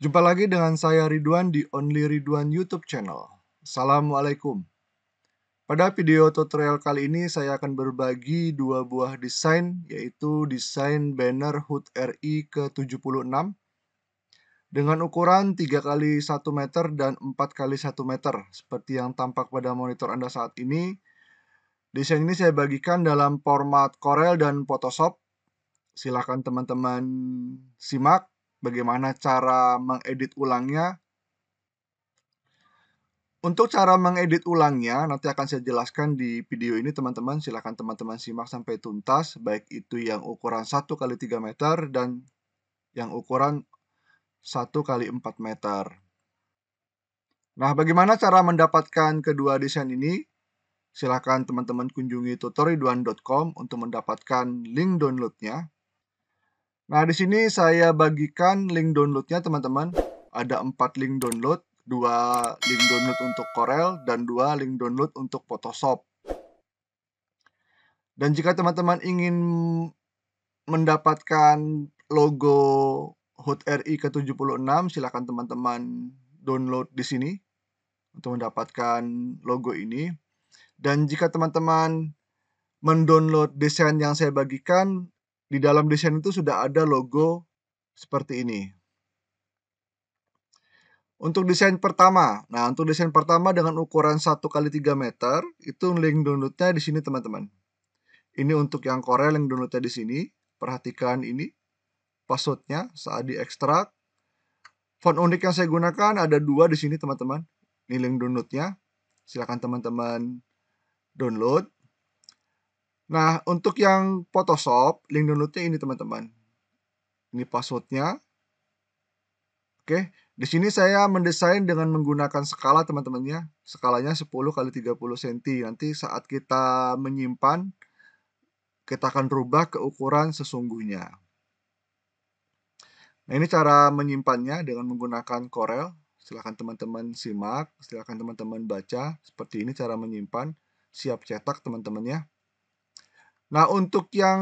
Jumpa lagi dengan saya Ridwan di Only Ridwan YouTube channel. Assalamualaikum. Pada video tutorial kali ini saya akan berbagi dua buah desain yaitu desain banner HUT RI ke-76 dengan ukuran 3x1 meter dan 4x1 meter seperti yang tampak pada monitor Anda saat ini. Desain ini saya bagikan dalam format Corel dan Photoshop. Silakan teman-teman simak bagaimana cara mengedit ulangnya. Untuk cara mengedit ulangnya nanti akan saya jelaskan di video ini teman-teman. Silahkan teman-teman simak sampai tuntas, baik itu yang ukuran 1 kali 3 meter dan yang ukuran 1 kali 4 meter. Nah, bagaimana cara mendapatkan kedua desain ini? Silahkan teman-teman kunjungi tutorialduan.com untuk mendapatkan link downloadnya. Nah, di sini saya bagikan link downloadnya, teman-teman. Ada empat link download, dua link download untuk Corel, dan dua link download untuk Photoshop. Dan jika teman-teman ingin mendapatkan logo HUT RI ke-76, silakan teman-teman download di sini untuk mendapatkan logo ini. Dan jika teman-teman mendownload desain yang saya bagikan, di dalam desain itu sudah ada logo seperti ini. Untuk desain pertama, nah untuk desain pertama dengan ukuran 1 kali 3 meter, itu link downloadnya di sini teman-teman. Ini untuk yang Korea link downloadnya di sini, perhatikan ini, passwordnya saat diekstrak. Font unik yang saya gunakan ada dua di sini teman-teman, ini link downloadnya, silahkan teman-teman download. Nah, untuk yang Photoshop, link downloadnya ini teman-teman. Ini passwordnya. Oke, di sini saya mendesain dengan menggunakan skala teman-temannya. Skalanya 10 kali 30 cm. Nanti saat kita menyimpan, kita akan rubah ke ukuran sesungguhnya. Nah, ini cara menyimpannya dengan menggunakan Corel. Silahkan teman-teman simak, silahkan teman-teman baca. Seperti ini cara menyimpan. Siap cetak teman-teman ya. Nah, untuk yang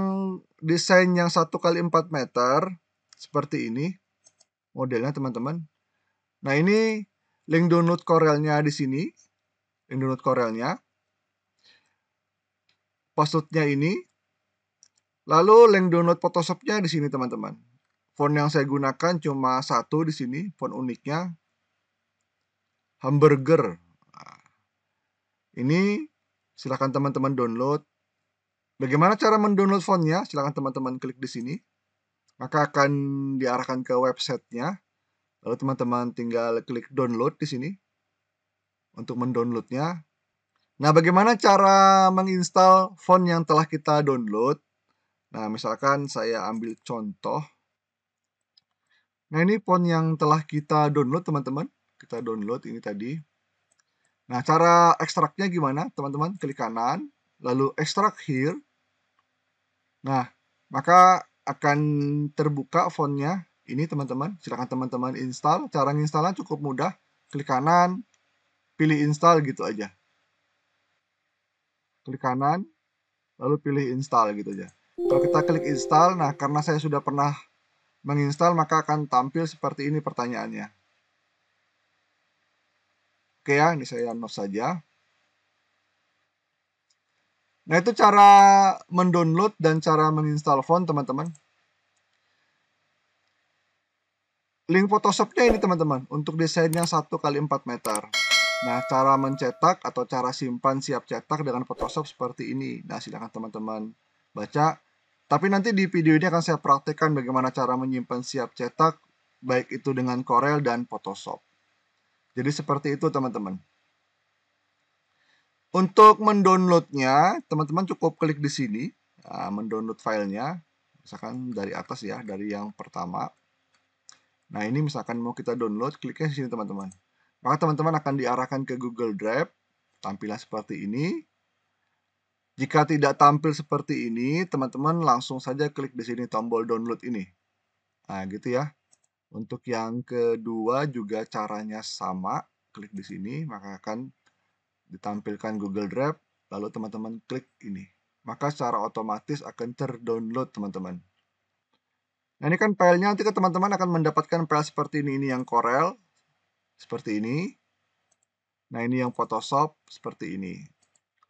desain yang 1 kali 4 meter seperti ini modelnya teman-teman. Nah, ini link download Corelnya di sini. Link download Corelnya. Passwordnya ini. Lalu link download Photoshopnya di sini teman-teman. Font yang saya gunakan cuma satu di sini, font uniknya hamburger. Nah, ini silahkan teman-teman download Bagaimana cara mendownload fontnya? Silahkan teman-teman klik di sini. Maka akan diarahkan ke websitenya. Lalu teman-teman tinggal klik download di sini untuk mendownloadnya. Nah, bagaimana cara menginstal font yang telah kita download? Nah, misalkan saya ambil contoh. Nah, ini font yang telah kita download, teman-teman. Kita download ini tadi. Nah, cara ekstraknya gimana, teman-teman? Klik kanan, lalu extract here Nah, maka akan terbuka fontnya. Ini teman-teman, silahkan teman-teman install. Cara installnya cukup mudah. Klik kanan, pilih install gitu aja. Klik kanan, lalu pilih install gitu aja. Kalau kita klik install, nah karena saya sudah pernah menginstal maka akan tampil seperti ini pertanyaannya. Oke ya, ini saya nol saja. Nah, itu cara mendownload dan cara menginstal font, teman-teman. Link Photoshopnya ini, teman-teman, untuk desainnya 1 kali 4 meter. Nah, cara mencetak atau cara simpan siap cetak dengan Photoshop seperti ini. Nah, silakan teman-teman baca. Tapi nanti di video ini akan saya praktekkan bagaimana cara menyimpan siap cetak, baik itu dengan Corel dan Photoshop. Jadi seperti itu, teman-teman. Untuk mendownloadnya, teman-teman cukup klik di sini, nah, mendownload filenya, misalkan dari atas ya, dari yang pertama. Nah ini misalkan mau kita download, kliknya di sini teman-teman. Maka teman-teman akan diarahkan ke Google Drive, tampilan seperti ini. Jika tidak tampil seperti ini, teman-teman langsung saja klik di sini tombol download ini. Nah gitu ya. Untuk yang kedua juga caranya sama, klik di sini, maka akan ditampilkan Google Drive, lalu teman-teman klik ini. Maka secara otomatis akan terdownload teman-teman. Nah ini kan filenya nanti teman-teman akan mendapatkan file seperti ini, ini yang Corel, seperti ini. Nah ini yang Photoshop, seperti ini.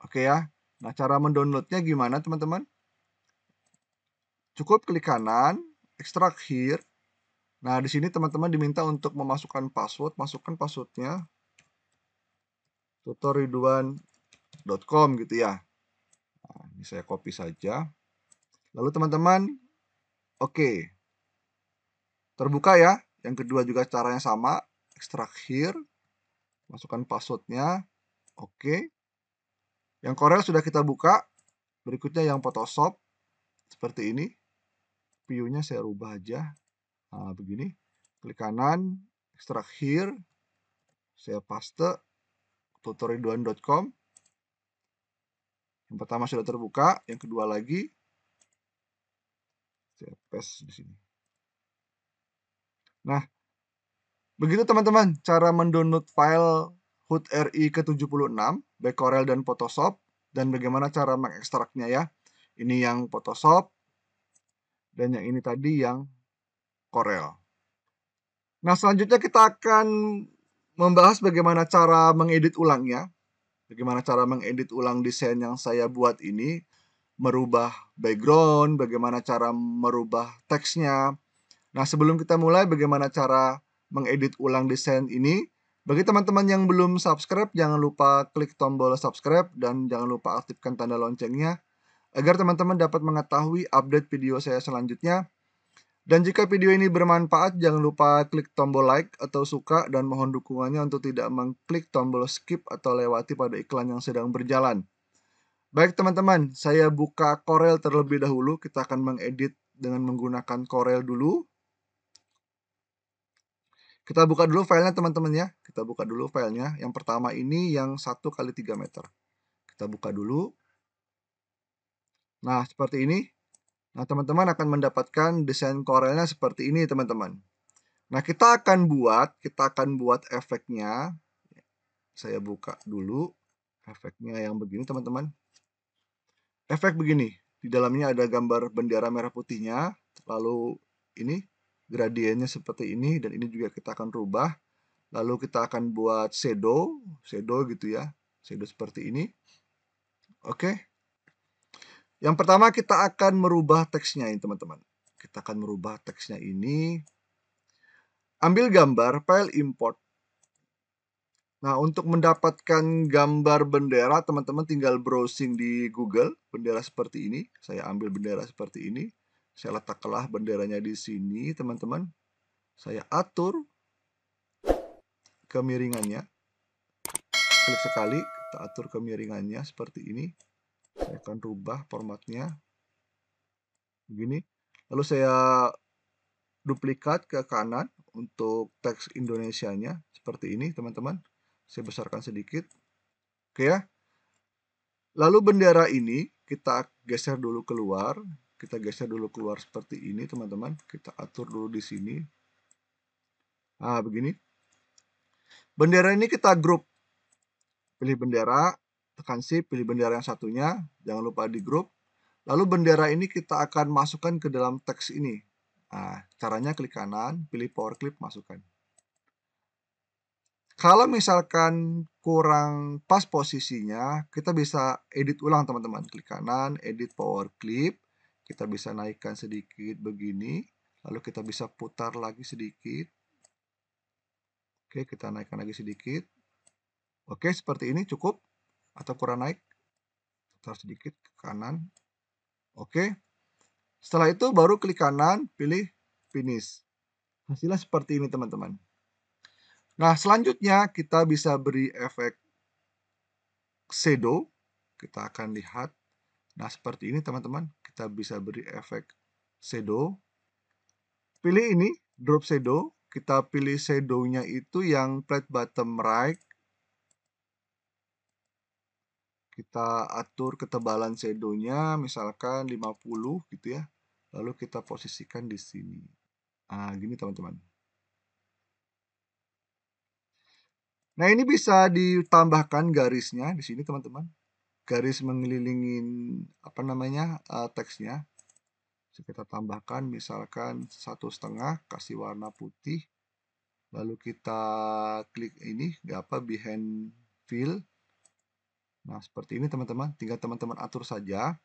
Oke ya, nah cara mendownloadnya gimana teman-teman? Cukup klik kanan, extract here. Nah di sini teman-teman diminta untuk memasukkan password, masukkan passwordnya tutorriduan.com gitu ya. Nah, ini saya copy saja. Lalu teman-teman, oke. Okay. Terbuka ya. Yang kedua juga caranya sama. Extract here. Masukkan passwordnya. Oke. Okay. Yang Corel sudah kita buka. Berikutnya yang Photoshop. Seperti ini. View-nya saya rubah aja. Nah, begini. Klik kanan. Extract here. Saya paste tutorialduan.com Yang pertama sudah terbuka, yang kedua lagi saya paste di sini. Nah, begitu teman-teman cara mendownload file HUD RI ke-76 baik Corel dan Photoshop dan bagaimana cara mengekstraknya ya. Ini yang Photoshop dan yang ini tadi yang Corel. Nah, selanjutnya kita akan membahas bagaimana cara mengedit ulangnya, bagaimana cara mengedit ulang desain yang saya buat ini, merubah background, bagaimana cara merubah teksnya. Nah, sebelum kita mulai bagaimana cara mengedit ulang desain ini, bagi teman-teman yang belum subscribe, jangan lupa klik tombol subscribe dan jangan lupa aktifkan tanda loncengnya agar teman-teman dapat mengetahui update video saya selanjutnya dan jika video ini bermanfaat, jangan lupa klik tombol like atau suka dan mohon dukungannya untuk tidak mengklik tombol skip atau lewati pada iklan yang sedang berjalan. Baik teman-teman, saya buka Corel terlebih dahulu. Kita akan mengedit dengan menggunakan Corel dulu. Kita buka dulu filenya teman-teman ya. Kita buka dulu filenya. Yang pertama ini yang 1 kali 3 meter. Kita buka dulu. Nah, seperti ini. Nah, teman-teman akan mendapatkan desain korelnya seperti ini, teman-teman. Nah, kita akan buat, kita akan buat efeknya. Saya buka dulu efeknya yang begini, teman-teman. Efek begini, di dalamnya ada gambar bendera merah putihnya, lalu ini gradiennya seperti ini, dan ini juga kita akan rubah. Lalu kita akan buat shadow, shadow gitu ya, shadow seperti ini. Oke, yang pertama kita akan merubah teksnya ini teman-teman. Kita akan merubah teksnya ini. Ambil gambar, file import. Nah, untuk mendapatkan gambar bendera, teman-teman tinggal browsing di Google, bendera seperti ini. Saya ambil bendera seperti ini. Saya letakkanlah benderanya di sini, teman-teman. Saya atur kemiringannya. Klik sekali, kita atur kemiringannya seperti ini saya akan rubah formatnya begini lalu saya duplikat ke kanan untuk teks Indonesia nya seperti ini teman-teman saya besarkan sedikit oke ya lalu bendera ini kita geser dulu keluar kita geser dulu keluar seperti ini teman-teman kita atur dulu di sini ah begini bendera ini kita grup pilih bendera tekan shift pilih bendera yang satunya jangan lupa di grup lalu bendera ini kita akan masukkan ke dalam teks ini nah, caranya klik kanan pilih power clip masukkan kalau misalkan kurang pas posisinya, kita bisa edit ulang teman-teman. Klik kanan, edit power clip. Kita bisa naikkan sedikit begini. Lalu kita bisa putar lagi sedikit. Oke, kita naikkan lagi sedikit. Oke, seperti ini cukup atau kurang naik putar sedikit ke kanan oke setelah itu baru klik kanan pilih finish hasilnya seperti ini teman-teman nah selanjutnya kita bisa beri efek shadow kita akan lihat nah seperti ini teman-teman kita bisa beri efek shadow pilih ini drop shadow kita pilih shadownya itu yang flat bottom right kita atur ketebalan shadow-nya misalkan 50 gitu ya. Lalu kita posisikan di sini. Ah, gini teman-teman. Nah, ini bisa ditambahkan garisnya di sini teman-teman. Garis mengelilingin apa namanya? Uh, teksnya. Bisa kita tambahkan misalkan satu setengah kasih warna putih. Lalu kita klik ini, apa behind fill Nah, seperti ini teman-teman, tinggal teman-teman atur saja.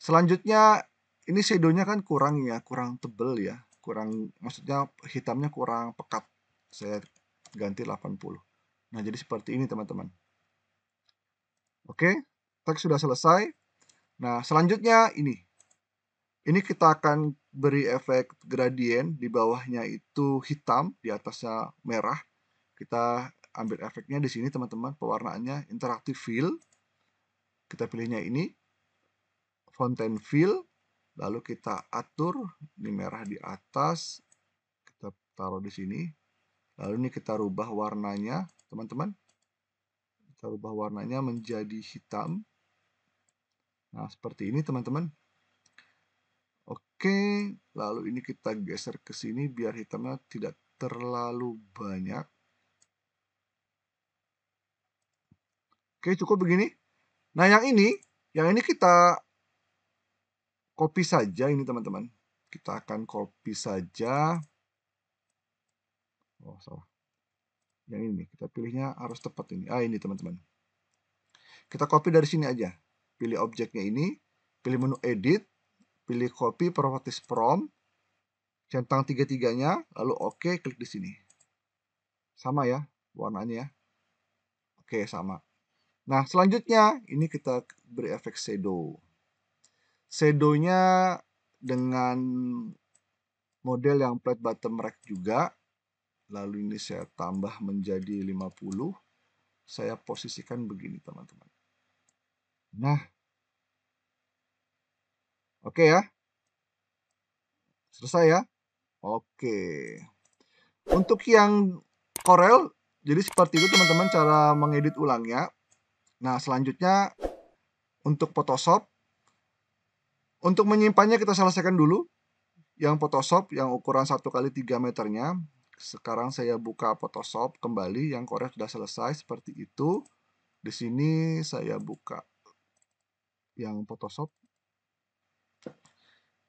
Selanjutnya, ini shadow-nya kan kurang ya, kurang tebel ya. Kurang, maksudnya hitamnya kurang pekat. Saya ganti 80. Nah, jadi seperti ini teman-teman. Oke, teks sudah selesai. Nah, selanjutnya ini. Ini kita akan beri efek gradien, di bawahnya itu hitam, di atasnya merah. Kita ambil efeknya di sini teman-teman pewarnaannya interaktif fill kita pilihnya ini fountain fill lalu kita atur ini merah di atas kita taruh di sini lalu ini kita rubah warnanya teman-teman kita rubah warnanya menjadi hitam nah seperti ini teman-teman oke lalu ini kita geser ke sini biar hitamnya tidak terlalu banyak Oke, cukup begini. Nah, yang ini, yang ini kita copy saja ini teman-teman. Kita akan copy saja. Oh, salah. Yang ini, kita pilihnya harus tepat ini. Ah, ini teman-teman. Kita copy dari sini aja. Pilih objeknya ini, pilih menu edit, pilih copy properties from, centang tiga-tiganya, lalu oke, okay, klik di sini. Sama ya, warnanya ya. Oke, sama. Nah, selanjutnya ini kita beri efek shadow. Shadow-nya dengan model yang flat bottom rack juga. Lalu ini saya tambah menjadi 50. Saya posisikan begini, teman-teman. Nah. Oke okay ya. Selesai ya. Oke. Okay. Untuk yang Corel, jadi seperti itu teman-teman cara mengedit ulangnya. Nah, selanjutnya untuk Photoshop untuk menyimpannya kita selesaikan dulu yang Photoshop yang ukuran 1 kali 3 meternya. Sekarang saya buka Photoshop kembali yang korek sudah selesai seperti itu. Di sini saya buka yang Photoshop.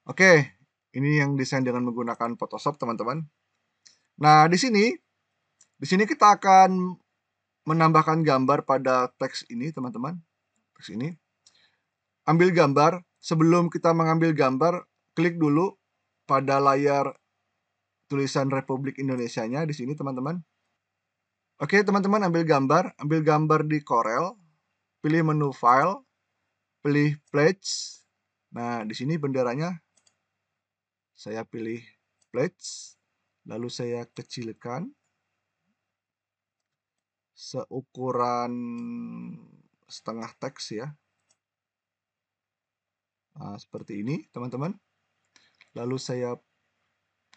Oke, ini yang desain dengan menggunakan Photoshop, teman-teman. Nah, di sini di sini kita akan menambahkan gambar pada teks ini, teman-teman. Teks ini. Ambil gambar. Sebelum kita mengambil gambar, klik dulu pada layar tulisan Republik Indonesia-nya di sini, teman-teman. Oke, teman-teman ambil gambar. Ambil gambar di Corel. Pilih menu File. Pilih Pledge. Nah, di sini benderanya saya pilih Pledge. Lalu saya kecilkan seukuran setengah teks ya. Nah, seperti ini teman-teman. Lalu saya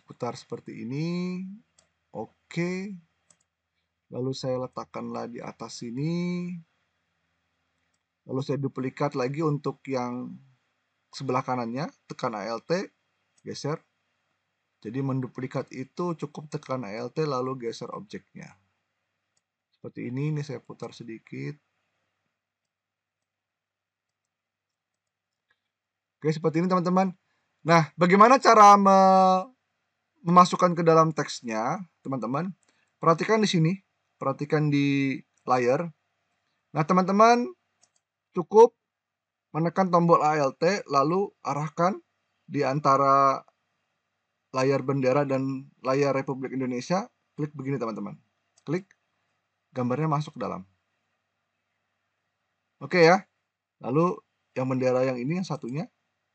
putar seperti ini. Oke. Lalu saya letakkanlah di atas sini. Lalu saya duplikat lagi untuk yang sebelah kanannya. Tekan ALT, geser. Jadi menduplikat itu cukup tekan ALT lalu geser objeknya seperti ini ini saya putar sedikit oke seperti ini teman-teman nah bagaimana cara me memasukkan ke dalam teksnya teman-teman perhatikan di sini perhatikan di layer. nah teman-teman cukup menekan tombol ALT lalu arahkan di antara layar bendera dan layar Republik Indonesia klik begini teman-teman klik gambarnya masuk ke dalam. Oke ya. Lalu yang bendera yang ini yang satunya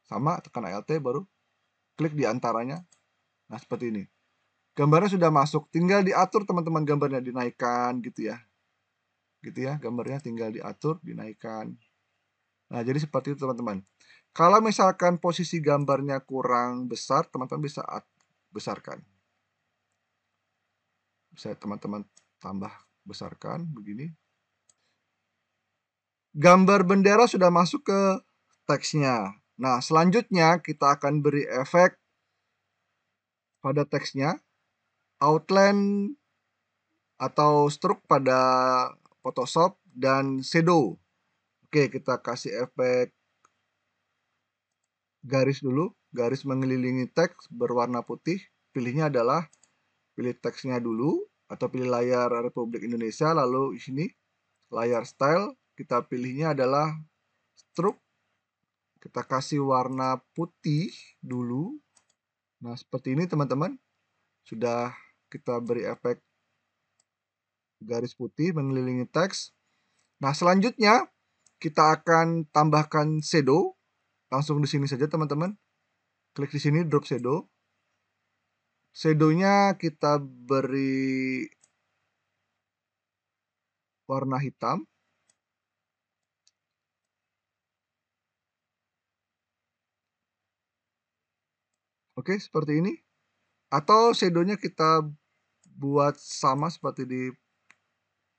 sama tekan Alt baru klik di antaranya. Nah, seperti ini. Gambarnya sudah masuk, tinggal diatur teman-teman gambarnya dinaikkan gitu ya. Gitu ya, gambarnya tinggal diatur, dinaikkan. Nah, jadi seperti itu teman-teman. Kalau misalkan posisi gambarnya kurang besar, teman-teman bisa besarkan. Bisa teman-teman tambah besarkan begini. Gambar bendera sudah masuk ke teksnya. Nah, selanjutnya kita akan beri efek pada teksnya. Outline atau stroke pada Photoshop dan shadow. Oke, kita kasih efek garis dulu, garis mengelilingi teks berwarna putih. Pilihnya adalah pilih teksnya dulu, atau pilih layar Republik Indonesia lalu di sini layar style kita pilihnya adalah stroke kita kasih warna putih dulu nah seperti ini teman-teman sudah kita beri efek garis putih mengelilingi teks nah selanjutnya kita akan tambahkan shadow langsung di sini saja teman-teman klik di sini drop shadow shadownya kita beri warna hitam Oke, seperti ini. Atau shadownya kita buat sama seperti di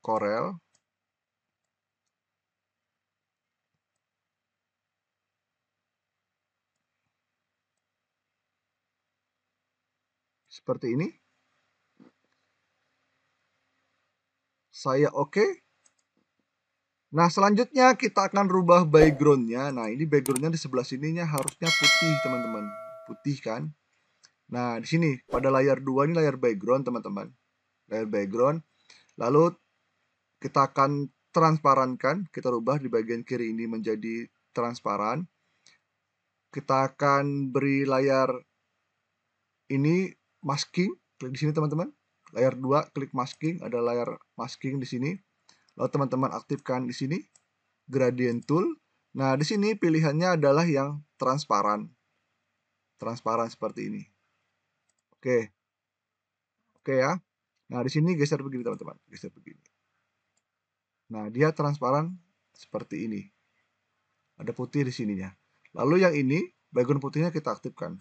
Corel. seperti ini. Saya oke. Okay. Nah, selanjutnya kita akan rubah backgroundnya. Nah, ini backgroundnya di sebelah sininya harusnya putih, teman-teman. Putih kan? Nah, di sini pada layar 2 ini layar background, teman-teman. Layar background. Lalu kita akan transparankan, kita rubah di bagian kiri ini menjadi transparan. Kita akan beri layar ini masking klik di sini teman-teman layar 2 klik masking ada layar masking di sini lalu teman-teman aktifkan di sini gradient tool nah di sini pilihannya adalah yang transparan transparan seperti ini oke oke ya nah di sini geser begini teman-teman geser begini nah dia transparan seperti ini ada putih di sininya lalu yang ini background putihnya kita aktifkan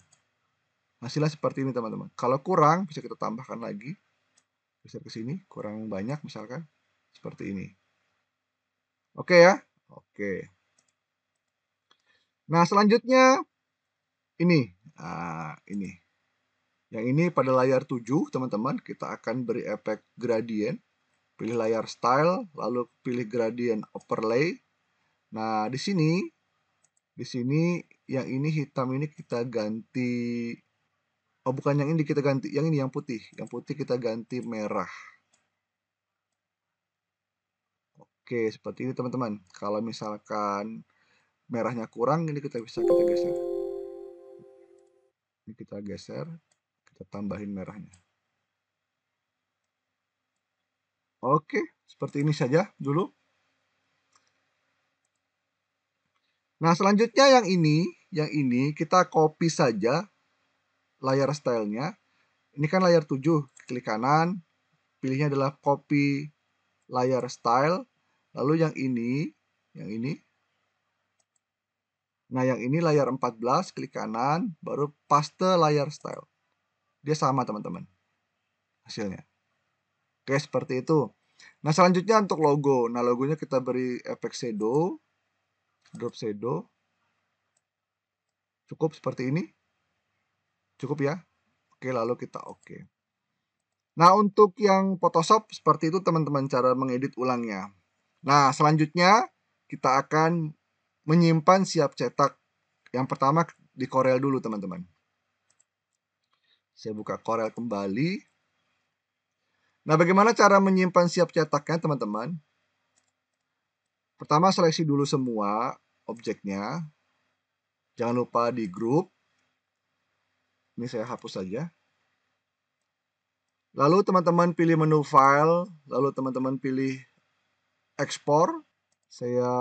hasilnya seperti ini teman-teman kalau kurang bisa kita tambahkan lagi bisa ke sini kurang banyak misalkan seperti ini oke ya oke nah selanjutnya ini nah, ini yang ini pada layar 7 teman-teman kita akan beri efek gradient pilih layar style lalu pilih gradient overlay nah di sini di sini yang ini hitam ini kita ganti oh bukan yang ini kita ganti yang ini yang putih yang putih kita ganti merah oke seperti ini teman-teman kalau misalkan merahnya kurang ini kita bisa kita geser ini kita geser kita tambahin merahnya Oke, seperti ini saja dulu. Nah, selanjutnya yang ini, yang ini kita copy saja layar stylenya. Ini kan layar 7, klik kanan, pilihnya adalah copy layar style. Lalu yang ini, yang ini. Nah, yang ini layar 14, klik kanan, baru paste layar style. Dia sama, teman-teman. Hasilnya. Oke, seperti itu. Nah, selanjutnya untuk logo. Nah, logonya kita beri efek shadow, drop shadow. Cukup seperti ini. Cukup ya. Oke, lalu kita oke. Nah, untuk yang Photoshop seperti itu teman-teman cara mengedit ulangnya. Nah, selanjutnya kita akan menyimpan siap cetak. Yang pertama di Corel dulu teman-teman. Saya buka Corel kembali. Nah, bagaimana cara menyimpan siap cetaknya teman-teman? Pertama seleksi dulu semua objeknya. Jangan lupa di grup. Ini saya hapus saja. Lalu teman-teman pilih menu file, lalu teman-teman pilih ekspor. Saya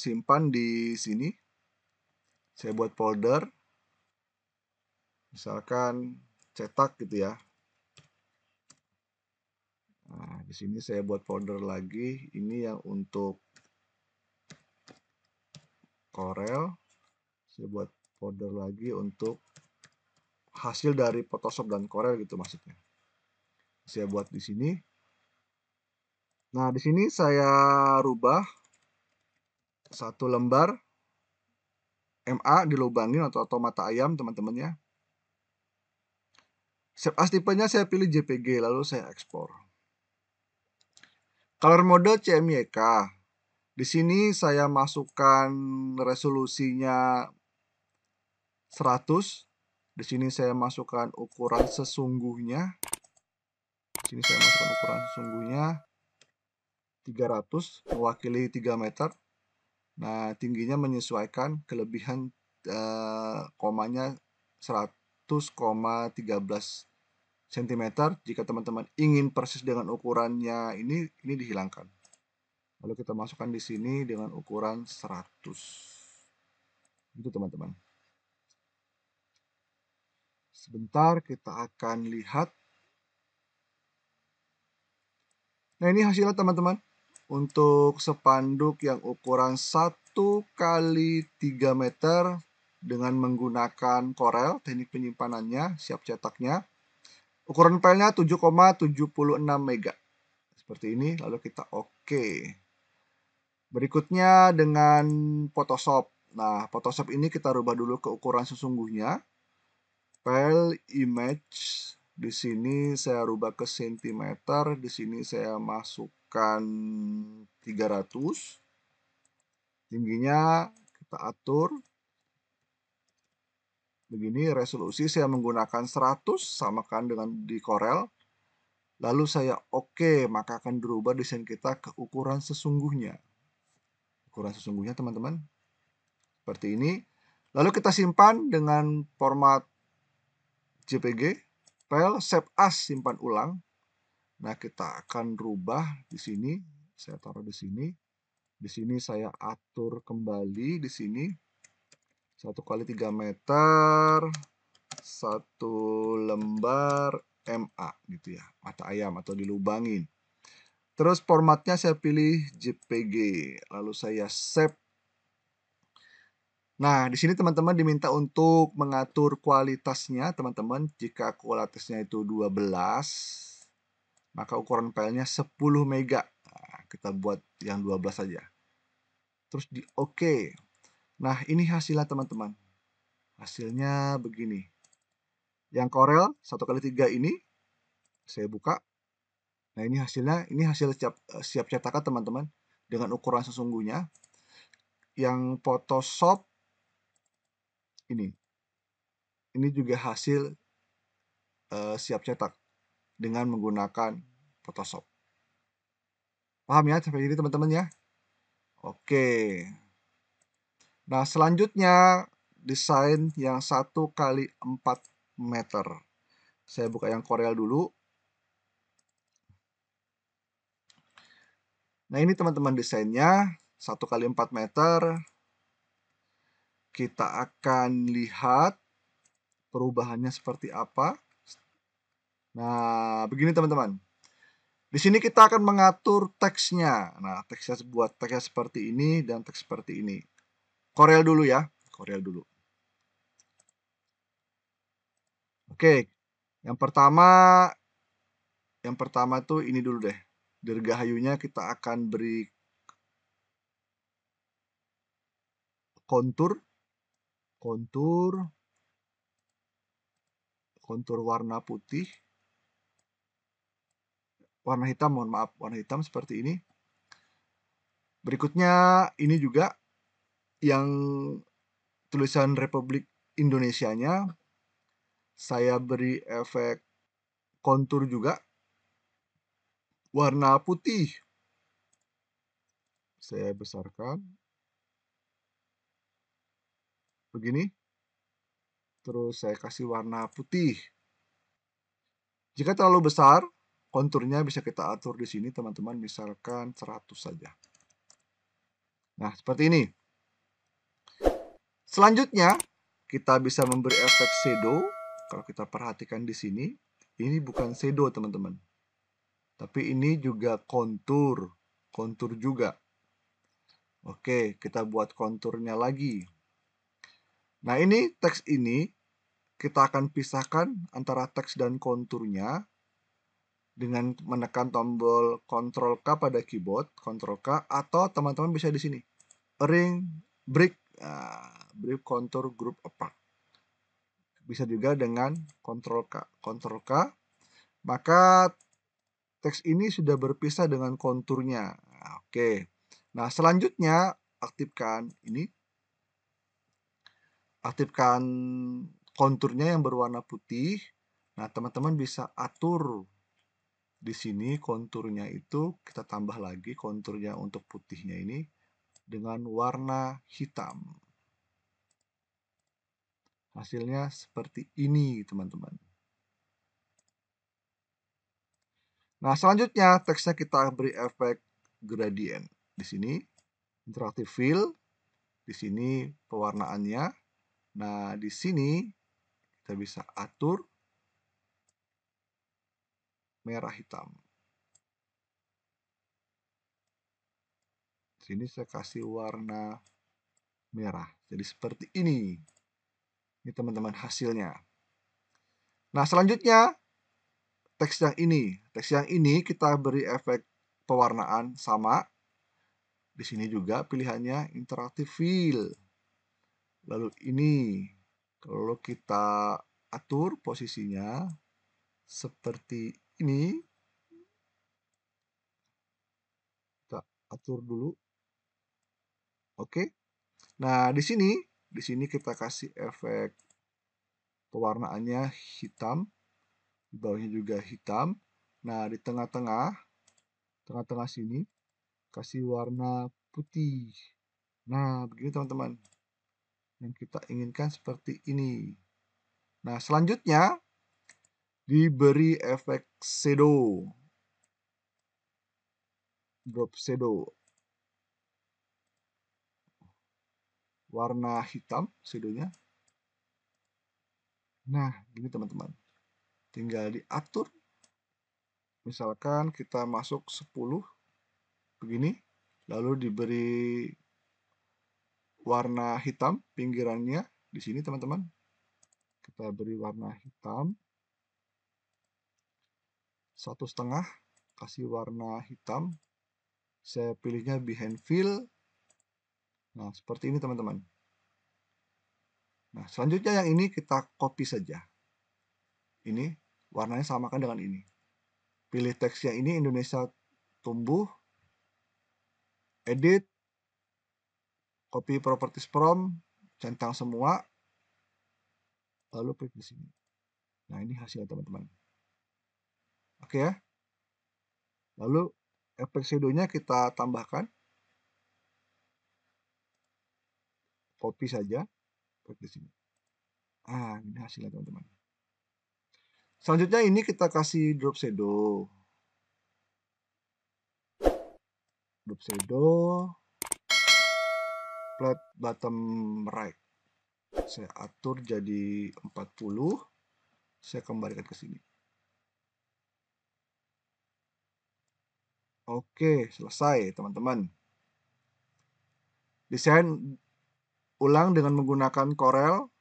simpan di sini. Saya buat folder. Misalkan cetak gitu ya. Nah, di sini saya buat folder lagi. Ini yang untuk Corel. Saya buat folder lagi untuk hasil dari Photoshop dan Corel gitu maksudnya. Saya buat di sini. Nah, di sini saya rubah satu lembar MA dilubangin atau, atau mata ayam teman-temannya. Save as tipenya saya pilih JPG lalu saya ekspor. Color mode CMYK. Di sini saya masukkan resolusinya 100 di sini saya masukkan ukuran sesungguhnya. Di sini saya masukkan ukuran sesungguhnya 300 mewakili 3 meter. Nah, tingginya menyesuaikan kelebihan eh, komanya 100,13 cm. Jika teman-teman ingin persis dengan ukurannya ini ini dihilangkan. Lalu kita masukkan di sini dengan ukuran 100. Itu teman-teman. Sebentar kita akan lihat. Nah ini hasilnya teman-teman. Untuk sepanduk yang ukuran 1 kali 3 meter dengan menggunakan korel teknik penyimpanannya, siap cetaknya. Ukuran filenya 7,76 mega. Seperti ini, lalu kita oke. Berikutnya dengan Photoshop. Nah, Photoshop ini kita rubah dulu ke ukuran sesungguhnya file image di sini saya rubah ke cm di sini saya masukkan 300 tingginya kita atur begini resolusi saya menggunakan 100 samakan dengan di Corel lalu saya oke okay, maka akan berubah desain kita ke ukuran sesungguhnya ukuran sesungguhnya teman-teman seperti ini lalu kita simpan dengan format JPG, file save as simpan ulang. Nah, kita akan rubah di sini. Saya taruh di sini. Di sini saya atur kembali di sini. satu kali tiga meter, satu lembar MA gitu ya, mata ayam atau dilubangin. Terus formatnya saya pilih JPG, lalu saya save Nah, di sini teman-teman diminta untuk mengatur kualitasnya, teman-teman. Jika kualitasnya itu 12, maka ukuran filenya 10 mega. Nah, kita buat yang 12 saja. Terus di OK. Nah, ini hasilnya teman-teman. Hasilnya begini. Yang Corel 1 kali 3 ini saya buka. Nah, ini hasilnya, ini hasil siap, siap cetakan teman-teman dengan ukuran sesungguhnya. Yang Photoshop ini. Ini juga hasil uh, siap cetak dengan menggunakan Photoshop. Paham ya sampai ini teman-teman ya? Oke. Nah, selanjutnya desain yang satu kali 4 meter. Saya buka yang Corel dulu. Nah, ini teman-teman desainnya satu kali 4 meter kita akan lihat perubahannya seperti apa. Nah, begini teman-teman. Di sini kita akan mengatur teksnya. Nah, teksnya buat teksnya seperti ini dan teks seperti ini. Corel dulu ya, Corel dulu. Oke, yang pertama, yang pertama tuh ini dulu deh. Dirgahayunya kita akan beri kontur kontur kontur warna putih warna hitam mohon maaf warna hitam seperti ini berikutnya ini juga yang tulisan Republik Indonesia nya saya beri efek kontur juga warna putih saya besarkan begini terus saya kasih warna putih jika terlalu besar konturnya bisa kita atur di sini teman-teman misalkan 100 saja nah seperti ini selanjutnya kita bisa memberi efek shadow kalau kita perhatikan di sini ini bukan shadow teman-teman tapi ini juga kontur kontur juga oke kita buat konturnya lagi Nah, ini teks ini kita akan pisahkan antara teks dan konturnya dengan menekan tombol Ctrl K pada keyboard, Ctrl K atau teman-teman bisa di sini. Ring break uh, break contour group apart. Bisa juga dengan Ctrl K, Ctrl K. Maka teks ini sudah berpisah dengan konturnya. Nah, oke. Okay. Nah, selanjutnya aktifkan ini aktifkan konturnya yang berwarna putih. Nah, teman-teman bisa atur di sini konturnya itu kita tambah lagi konturnya untuk putihnya ini dengan warna hitam. Hasilnya seperti ini, teman-teman. Nah, selanjutnya teksnya kita beri efek gradient. Di sini, interaktif fill. Di sini pewarnaannya Nah, di sini kita bisa atur merah hitam. Di sini saya kasih warna merah. Jadi seperti ini. Ini teman-teman hasilnya. Nah, selanjutnya teks yang ini. Teks yang ini kita beri efek pewarnaan sama. Di sini juga pilihannya interactive fill. Lalu ini, kalau kita atur posisinya seperti ini, kita atur dulu. Oke. Nah, di sini, di sini kita kasih efek pewarnaannya hitam, di bawahnya juga hitam. Nah, di tengah-tengah, tengah-tengah sini, kasih warna putih. Nah, begini teman-teman yang kita inginkan seperti ini. Nah, selanjutnya diberi efek shadow. Drop shadow. Warna hitam shadow-nya. Nah, gini teman-teman. Tinggal diatur. Misalkan kita masuk 10 begini, lalu diberi warna hitam pinggirannya di sini teman-teman kita beri warna hitam satu setengah kasih warna hitam saya pilihnya behind fill nah seperti ini teman-teman nah selanjutnya yang ini kita copy saja ini warnanya samakan dengan ini pilih teksnya ini Indonesia tumbuh edit copy properties from centang semua lalu klik di sini nah ini hasil teman-teman oke ya lalu efek shadownya kita tambahkan copy saja klik di sini ah ini hasilnya teman-teman selanjutnya ini kita kasih drop shadow drop shadow plot bottom right saya atur jadi 40 saya kembalikan ke sini Oke, selesai teman-teman. Desain ulang dengan menggunakan Corel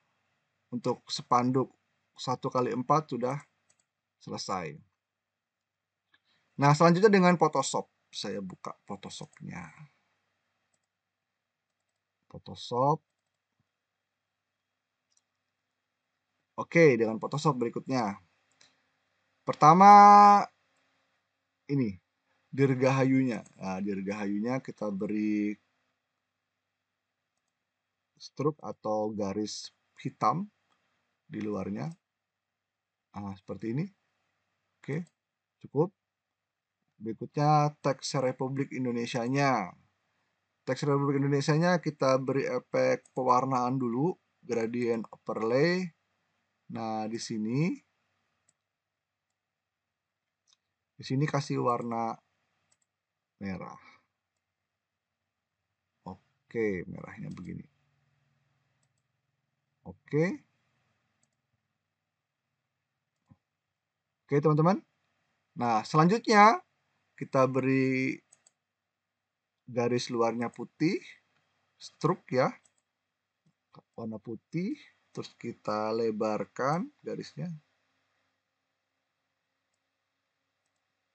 untuk spanduk 1 kali 4 sudah selesai. Nah, selanjutnya dengan Photoshop. Saya buka Photoshopnya. Photoshop. Oke, dengan Photoshop berikutnya. Pertama, ini, dirgahayunya. Nah, dirgahayunya kita beri struk atau garis hitam di luarnya. Nah, seperti ini. Oke, cukup. Berikutnya, teks Republik Indonesia-nya. Tekstur Republik Indonesia-nya kita beri efek pewarnaan dulu, gradient overlay. Nah, di sini di sini kasih warna merah. Oke, merahnya begini. Oke. Oke, teman-teman. Nah, selanjutnya kita beri garis luarnya putih stroke ya warna putih terus kita lebarkan garisnya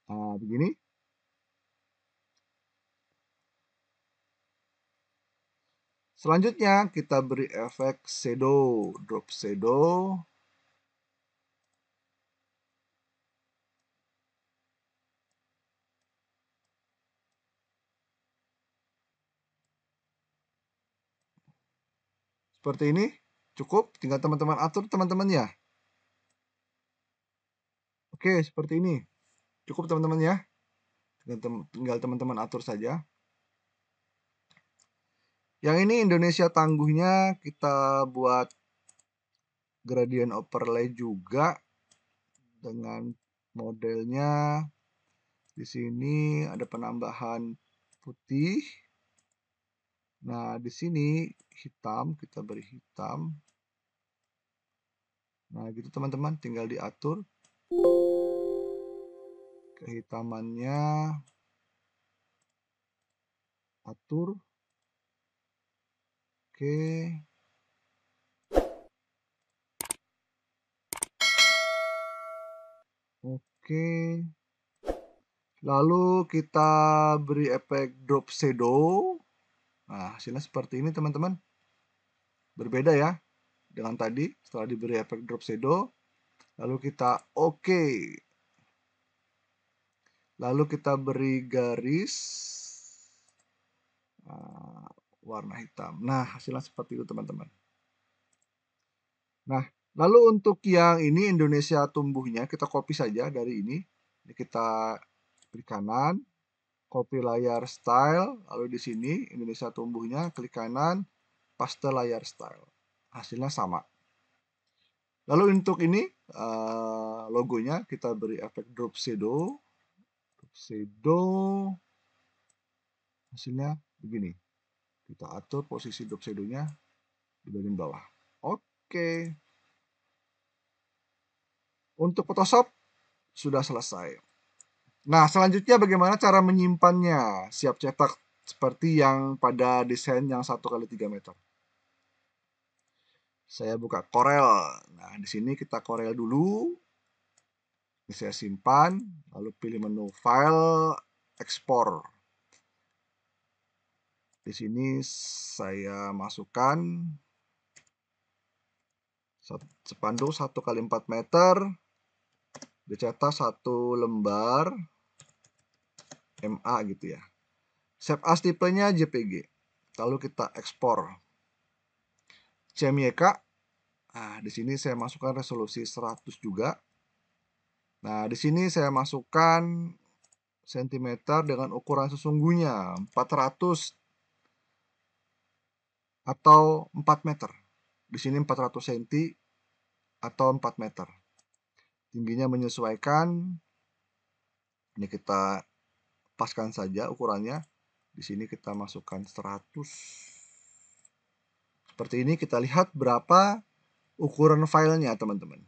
nah begini selanjutnya kita beri efek shadow drop shadow Seperti ini cukup, tinggal teman-teman atur teman-teman ya. Oke, seperti ini. Cukup teman-teman ya. Tinggal teman-teman atur saja. Yang ini Indonesia tangguhnya kita buat gradient overlay juga dengan modelnya di sini ada penambahan putih Nah, di sini hitam, kita beri hitam. Nah, gitu teman-teman, tinggal diatur kehitamannya. Atur. Oke. Oke. Lalu kita beri efek drop shadow Nah, hasilnya seperti ini teman-teman. Berbeda ya dengan tadi setelah diberi efek drop shadow. Lalu kita oke. Okay. Lalu kita beri garis uh, warna hitam. Nah, hasilnya seperti itu teman-teman. Nah, lalu untuk yang ini Indonesia tumbuhnya kita copy saja dari ini. Ini kita klik kanan, copy layar style, lalu di sini Indonesia tumbuhnya, klik kanan, paste layar style. Hasilnya sama. Lalu untuk ini eh, logonya kita beri efek drop shadow, drop shadow, hasilnya begini. Kita atur posisi drop shadow-nya di bagian bawah. Oke. Untuk Photoshop sudah selesai. Nah, selanjutnya bagaimana cara menyimpannya? Siap cetak seperti yang pada desain yang 1 kali 3 meter. Saya buka Corel. Nah, di sini kita Corel dulu. Ini saya simpan, lalu pilih menu File, Ekspor. Di sini saya masukkan sepanduk 1 kali 4 meter, dicetak satu lembar, MA gitu ya. Save as tipenya JPG. Lalu kita ekspor. CMYK. Nah, di sini saya masukkan resolusi 100 juga. Nah, di sini saya masukkan cm dengan ukuran sesungguhnya 400 atau 4 meter. Di sini 400 cm atau 4 meter. Tingginya menyesuaikan. Ini kita paskan saja ukurannya. Di sini kita masukkan 100. Seperti ini kita lihat berapa ukuran filenya teman-teman.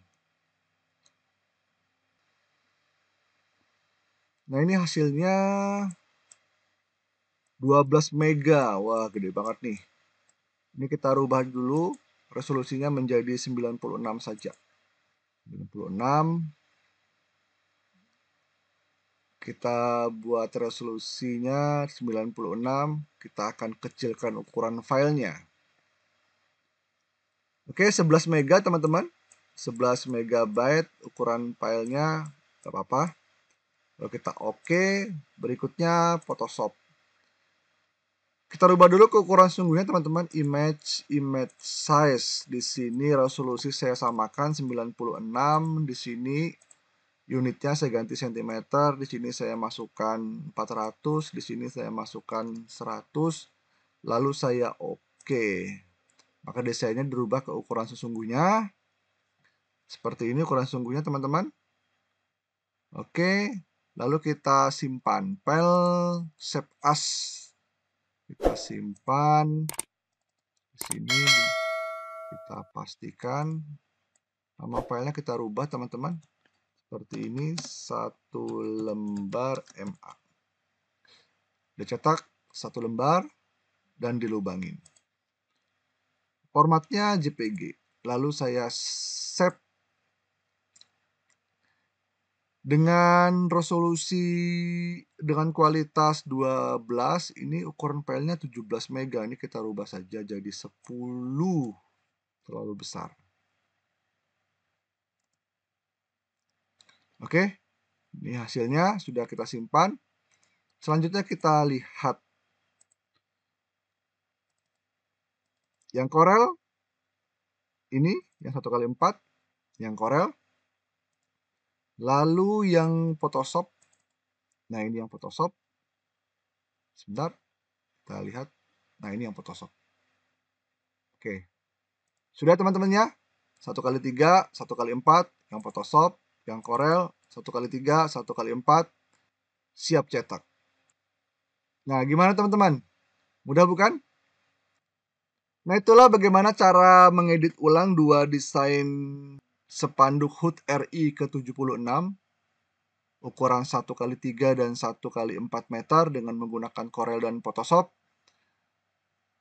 Nah ini hasilnya 12 mega. Wah, gede banget nih. Ini kita rubah dulu resolusinya menjadi 96 saja. 96 kita buat resolusinya 96 kita akan kecilkan ukuran filenya oke 11 mega teman-teman 11 megabyte ukuran filenya tidak apa-apa lalu kita oke berikutnya Photoshop kita rubah dulu ke ukuran sungguhnya teman-teman image image size di sini resolusi saya samakan 96 di sini unitnya saya ganti sentimeter, di sini saya masukkan 400, di sini saya masukkan 100, lalu saya oke. Maka desainnya dirubah ke ukuran sesungguhnya. Seperti ini ukuran sesungguhnya teman-teman. Oke, lalu kita simpan file save as. Kita simpan di sini kita pastikan nama filenya kita rubah teman-teman seperti ini satu lembar MA dicetak satu lembar dan dilubangin formatnya JPG lalu saya set dengan resolusi dengan kualitas 12 ini ukuran filenya 17 mega ini kita rubah saja jadi 10 terlalu besar Oke, ini hasilnya sudah kita simpan. Selanjutnya kita lihat yang Corel ini yang satu kali empat, yang Corel. Lalu yang Photoshop. Nah, ini yang Photoshop. Sebentar, kita lihat. Nah, ini yang Photoshop. Oke. Sudah teman-teman ya? satu kali tiga, satu kali empat, yang Photoshop, yang korel, 1 kali 3 1 kali 4 siap cetak. Nah, gimana teman-teman? Mudah bukan? Nah, itulah bagaimana cara mengedit ulang dua desain sepanduk hood RI ke-76 ukuran 1x3 dan 1x4 meter dengan menggunakan Corel dan Photoshop.